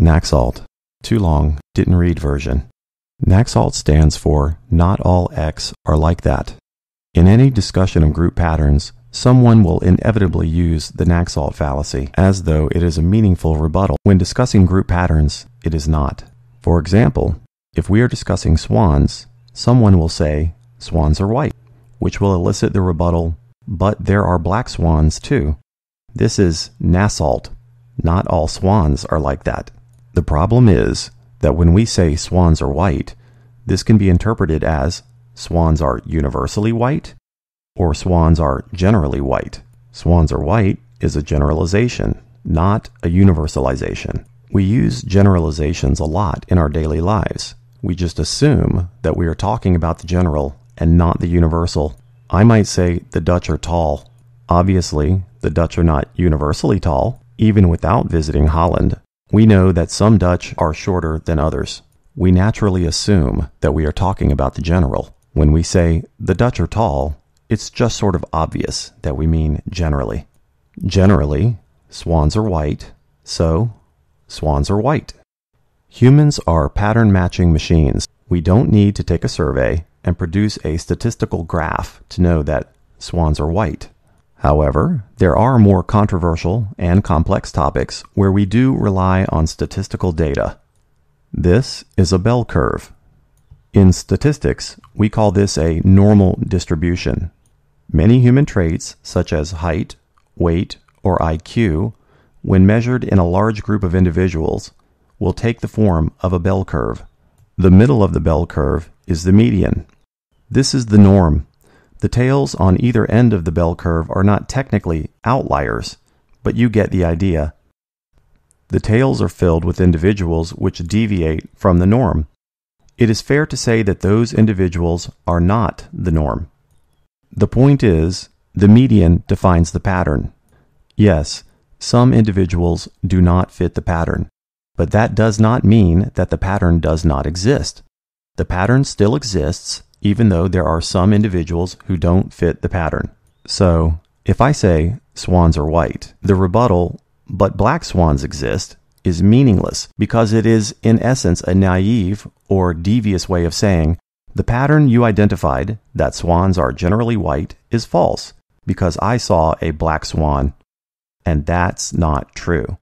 Naxalt, too long, didn't read version. Naxalt stands for Not All X Are Like That. In any discussion of group patterns, someone will inevitably use the Naxalt fallacy as though it is a meaningful rebuttal. When discussing group patterns, it is not. For example, if we are discussing swans, someone will say, swans are white, which will elicit the rebuttal, but there are black swans too. This is Nassalt. Not all swans are like that. The problem is that when we say swans are white, this can be interpreted as swans are universally white or swans are generally white. Swans are white is a generalization, not a universalization. We use generalizations a lot in our daily lives. We just assume that we are talking about the general and not the universal. I might say the Dutch are tall. Obviously, the Dutch are not universally tall. Even without visiting Holland, we know that some Dutch are shorter than others. We naturally assume that we are talking about the general. When we say the Dutch are tall, it's just sort of obvious that we mean generally. Generally, swans are white, so swans are white. Humans are pattern matching machines. We don't need to take a survey and produce a statistical graph to know that swans are white. However, there are more controversial and complex topics where we do rely on statistical data. This is a bell curve. In statistics, we call this a normal distribution. Many human traits, such as height, weight, or IQ, when measured in a large group of individuals, will take the form of a bell curve. The middle of the bell curve is the median. This is the norm the tails on either end of the bell curve are not technically outliers, but you get the idea. The tails are filled with individuals which deviate from the norm. It is fair to say that those individuals are not the norm. The point is, the median defines the pattern. Yes, some individuals do not fit the pattern, but that does not mean that the pattern does not exist. The pattern still exists, even though there are some individuals who don't fit the pattern. So, if I say swans are white, the rebuttal, but black swans exist, is meaningless because it is, in essence, a naive or devious way of saying the pattern you identified, that swans are generally white, is false because I saw a black swan. And that's not true.